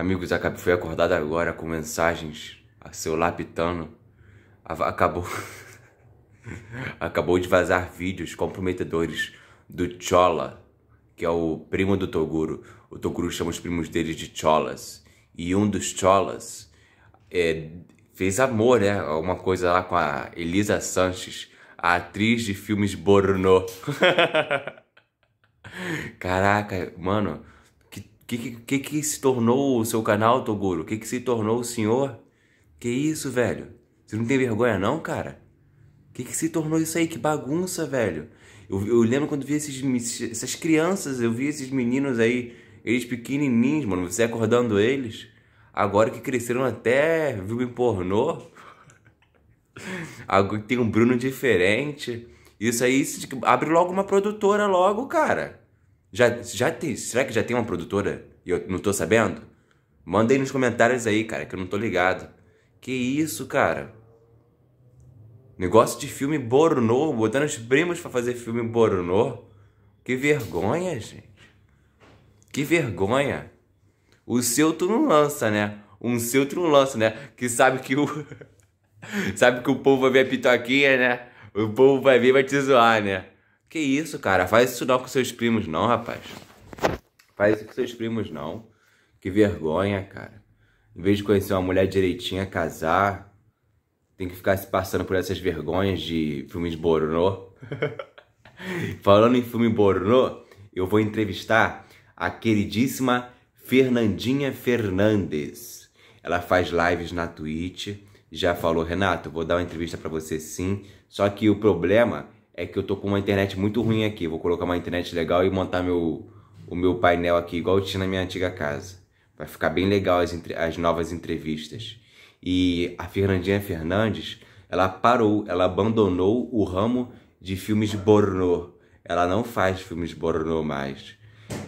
Amigos, a Cap foi acordada agora com mensagens a seu lapitano. Acabou. Acabou de vazar vídeos comprometedores do Chola, que é o primo do Toguro. O Toguro chama os primos dele de Cholas. E um dos Cholas é, fez amor, né? Alguma coisa lá com a Elisa Sanches, a atriz de filmes Bornô. Caraca, mano o que, que, que se tornou o seu canal, Toguro? O que, que se tornou o senhor? Que isso, velho? Você não tem vergonha não, cara? O que, que se tornou isso aí? Que bagunça, velho. Eu, eu lembro quando vi esses, essas crianças, eu vi esses meninos aí, eles pequenininhos, mano, você acordando eles. Agora que cresceram até viu pornô. Agora tem um Bruno diferente. Isso aí abre logo uma produtora logo, cara. Já, já tem, será que já tem uma produtora e eu não tô sabendo? mandei nos comentários aí, cara, que eu não tô ligado. Que isso, cara? Negócio de filme Bornô, botando os primos para fazer filme Bornô. Que vergonha, gente. Que vergonha. O seu tu não lança, né? Um seu tu não lança, né? Que sabe que o. sabe que o povo vai ver a pitoquinha, né? O povo vai ver e vai te zoar, né? Que isso, cara? Faz isso não com seus primos, não, rapaz. Faz isso com seus primos, não. Que vergonha, cara. Em vez de conhecer uma mulher direitinha, casar, tem que ficar se passando por essas vergonhas de filmes Bornô. Falando em filme Bornô, eu vou entrevistar a queridíssima Fernandinha Fernandes. Ela faz lives na Twitch. Já falou, Renato, vou dar uma entrevista para você sim. Só que o problema é que eu tô com uma internet muito ruim aqui. Vou colocar uma internet legal e montar meu, o meu painel aqui, igual tinha na minha antiga casa. Vai ficar bem legal as, as novas entrevistas. E a Fernandinha Fernandes, ela parou, ela abandonou o ramo de filmes pornô. Ela não faz filmes pornô mais.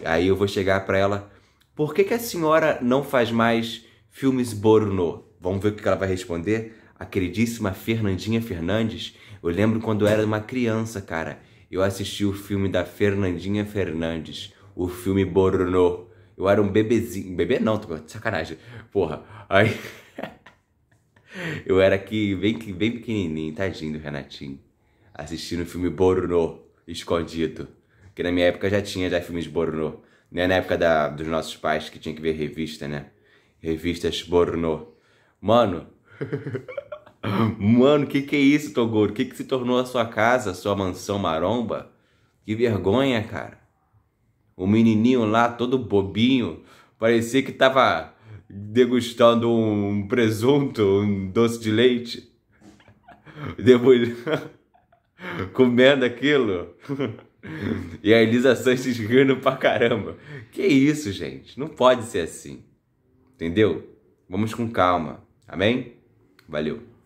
Aí eu vou chegar para ela, por que, que a senhora não faz mais filmes pornô? Vamos ver o que ela vai responder? a queridíssima Fernandinha Fernandes. Eu lembro quando eu era uma criança, cara. Eu assisti o filme da Fernandinha Fernandes, o filme Bornô. Eu era um bebezinho. Bebê não, tô sacanagem. Porra. Aí. eu era aqui bem, bem pequenininho, tadinho do Renatinho. Assistindo o filme Bornô, escondido. Que na minha época já tinha já filmes Bornô. Nem né? na época da, dos nossos pais que tinha que ver revista, né? Revistas Bornô. Mano. Mano, que que é isso, Togoro? Que que se tornou a sua casa, a sua mansão maromba? Que vergonha, cara. O menininho lá, todo bobinho, parecia que tava degustando um presunto, um doce de leite. Depois comendo aquilo. e a Elisa Sanches rindo pra caramba. Que isso, gente? Não pode ser assim. Entendeu? Vamos com calma. Amém? Valeu.